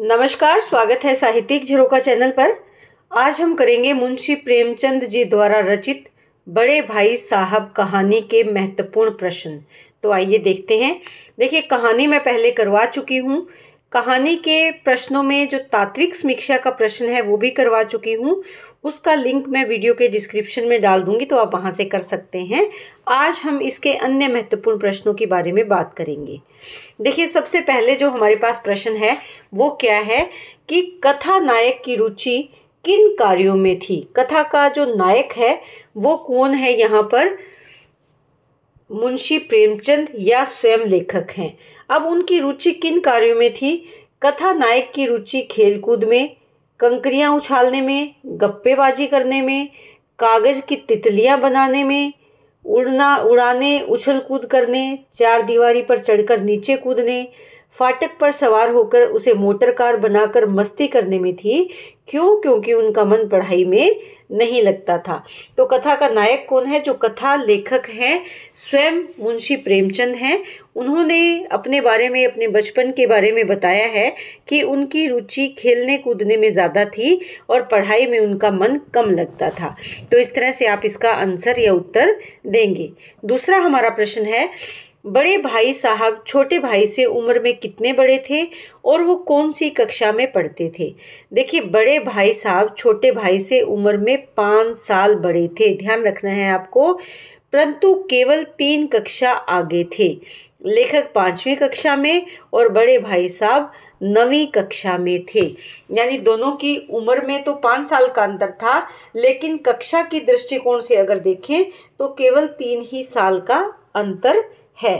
नमस्कार स्वागत है साहित्यिक झरोका चैनल पर आज हम करेंगे मुंशी प्रेमचंद जी द्वारा रचित बड़े भाई साहब कहानी के महत्वपूर्ण प्रश्न तो आइए देखते हैं देखिए कहानी मैं पहले करवा चुकी हूँ कहानी के प्रश्नों में जो तात्विक समीक्षा का प्रश्न है वो भी करवा चुकी हूँ उसका लिंक मैं वीडियो के डिस्क्रिप्शन में डाल दूंगी तो आप वहाँ से कर सकते हैं आज हम इसके अन्य महत्वपूर्ण प्रश्नों के बारे में बात करेंगे देखिए सबसे पहले जो हमारे पास प्रश्न है वो क्या है कि कथा नायक की रुचि किन कार्यों में थी कथा का जो नायक है वो कौन है यहाँ पर मुंशी प्रेमचंद या स्वयं लेखक हैं अब उनकी रुचि किन कार्यों में थी कथा नायक की रुचि खेलकूद में कंकरियाँ उछालने में गप्पेबाजी करने में कागज़ की तितलियाँ बनाने में उड़ना उड़ाने उछल कूद करने चार दीवारी पर चढ़कर नीचे कूदने फाटक पर सवार होकर उसे मोटर कार बनाकर मस्ती करने में थी क्यों क्योंकि उनका मन पढ़ाई में नहीं लगता था तो कथा का नायक कौन है जो कथा लेखक हैं स्वयं मुंशी प्रेमचंद हैं उन्होंने अपने बारे में अपने बचपन के बारे में बताया है कि उनकी रुचि खेलने कूदने में ज़्यादा थी और पढ़ाई में उनका मन कम लगता था तो इस तरह से आप इसका आंसर या उत्तर देंगे दूसरा हमारा प्रश्न है बड़े भाई साहब छोटे भाई से उम्र में कितने बड़े थे और वो कौन सी कक्षा में पढ़ते थे देखिए बड़े भाई साहब छोटे भाई से उम्र में पाँच साल बड़े थे ध्यान रखना है आपको परंतु केवल तीन कक्षा आगे थे लेखक पाँचवीं कक्षा में और बड़े भाई साहब नवीं कक्षा में थे यानी दोनों की उम्र में तो पाँच साल का अंतर था लेकिन कक्षा की दृष्टिकोण से अगर देखें तो केवल तीन ही साल का अंतर है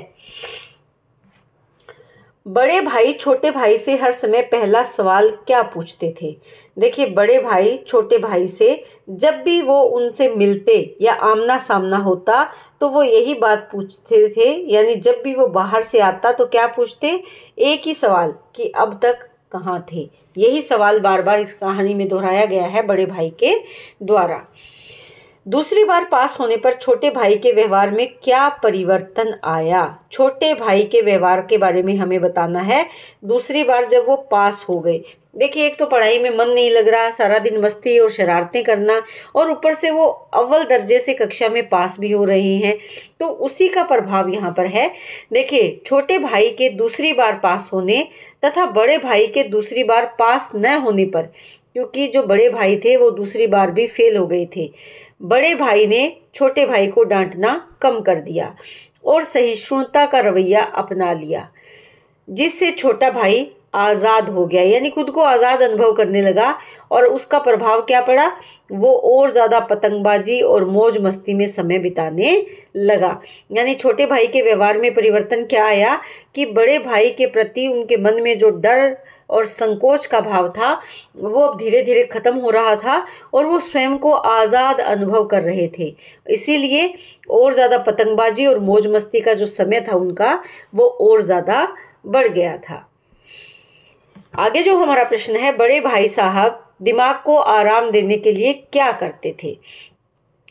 बड़े भाई छोटे भाई से हर समय पहला सवाल क्या पूछते थे देखिए बड़े भाई छोटे भाई से जब भी वो उनसे मिलते या आमना सामना होता तो वो यही बात पूछते थे यानी जब भी वो बाहर से आता तो क्या पूछते एक ही सवाल कि अब तक कहाँ थे यही सवाल बार बार इस कहानी में दोहराया गया है बड़े भाई के द्वारा दूसरी बार पास होने पर छोटे भाई के व्यवहार में क्या परिवर्तन आया छोटे भाई के व्यवहार के बारे में हमें बताना है दूसरी बार जब वो पास हो गए देखिए एक तो पढ़ाई में मन नहीं लग रहा सारा दिन मस्ती और शरारतें करना और ऊपर से वो अव्वल दर्जे से कक्षा में पास भी हो रहे हैं तो उसी का प्रभाव यहाँ पर है देखिए छोटे भाई के दूसरी बार पास होने तथा बड़े भाई के दूसरी बार पास न होने पर क्योंकि जो बड़े भाई थे वो दूसरी बार भी फेल हो गए थे बड़े भाई ने छोटे भाई को डांटना कम कर दिया और सहिष्णुता का रवैया अपना लिया जिससे छोटा भाई आज़ाद हो गया यानी खुद को आज़ाद अनुभव करने लगा और उसका प्रभाव क्या पड़ा वो और ज़्यादा पतंगबाजी और मौज मस्ती में समय बिताने लगा यानी छोटे भाई के व्यवहार में परिवर्तन क्या आया कि बड़े भाई के प्रति उनके मन में जो डर और संकोच का भाव था वो अब धीरे धीरे ख़त्म हो रहा था और वो स्वयं को आज़ाद अनुभव कर रहे थे इसीलिए और ज़्यादा पतंगबाजी और मौज मस्ती का जो समय था उनका वो और ज़्यादा बढ़ गया था आगे जो हमारा प्रश्न है बड़े भाई साहब दिमाग को आराम देने के लिए क्या करते थे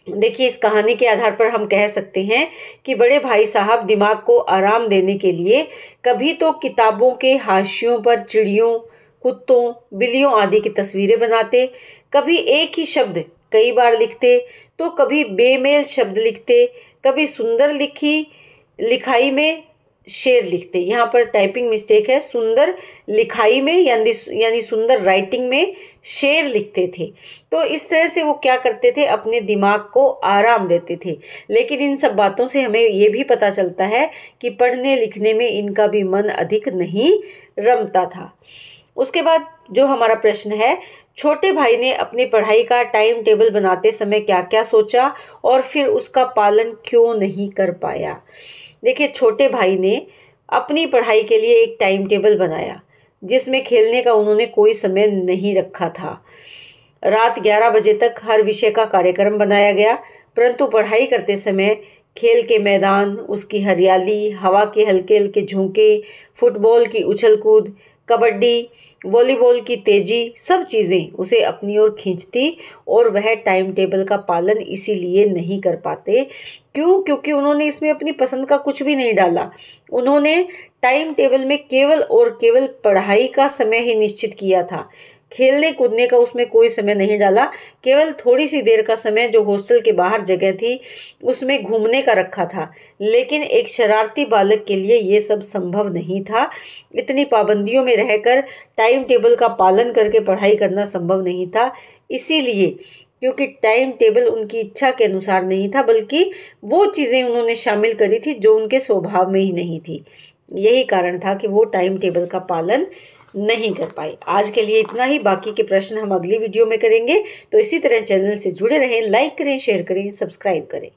देखिए इस कहानी के आधार पर हम कह सकते हैं कि बड़े भाई साहब दिमाग को आराम देने के लिए कभी तो किताबों के हाशियों पर चिड़ियों कुत्तों बिल्लियों आदि की तस्वीरें बनाते कभी एक ही शब्द कई बार लिखते तो कभी बेमेल शब्द लिखते कभी सुंदर लिखी लिखाई में शेर लिखते यहाँ पर टाइपिंग मिस्टेक है सुंदर लिखाई में यानी यानी सुंदर राइटिंग में शेर लिखते थे तो इस तरह से वो क्या करते थे अपने दिमाग को आराम देते थे लेकिन इन सब बातों से हमें ये भी पता चलता है कि पढ़ने लिखने में इनका भी मन अधिक नहीं रमता था उसके बाद जो हमारा प्रश्न है छोटे भाई ने अपनी पढ़ाई का टाइम टेबल बनाते समय क्या क्या सोचा और फिर उसका पालन क्यों नहीं कर पाया देखिए छोटे भाई ने अपनी पढ़ाई के लिए एक टाइम टेबल बनाया जिसमें खेलने का उन्होंने कोई समय नहीं रखा था रात 11 बजे तक हर विषय का कार्यक्रम बनाया गया परंतु पढ़ाई करते समय खेल के मैदान उसकी हरियाली हवा के हल्के हल्के झोंके फुटबॉल की उछल कूद कबड्डी वॉलीबॉल की तेज़ी सब चीज़ें उसे अपनी ओर खींचती और वह टाइम टेबल का पालन इसीलिए नहीं कर पाते क्यों क्योंकि उन्होंने इसमें अपनी पसंद का कुछ भी नहीं डाला उन्होंने टाइम टेबल में केवल और केवल पढ़ाई का समय ही निश्चित किया था खेलने कूदने का उसमें कोई समय नहीं डाला केवल थोड़ी सी देर का समय जो हॉस्टल के बाहर जगह थी उसमें घूमने का रखा था लेकिन एक शरारती बालक के लिए ये सब संभव नहीं था इतनी पाबंदियों में रहकर टाइम टेबल का पालन करके पढ़ाई करना संभव नहीं था इसीलिए क्योंकि टाइम टेबल उनकी इच्छा के अनुसार नहीं था बल्कि वो चीज़ें उन्होंने शामिल करी थी जो उनके स्वभाव में ही नहीं थी यही कारण था कि वो टाइम टेबल का पालन नहीं कर पाए आज के लिए इतना ही बाकी के प्रश्न हम अगली वीडियो में करेंगे तो इसी तरह चैनल से जुड़े रहें लाइक करें शेयर करें सब्सक्राइब करें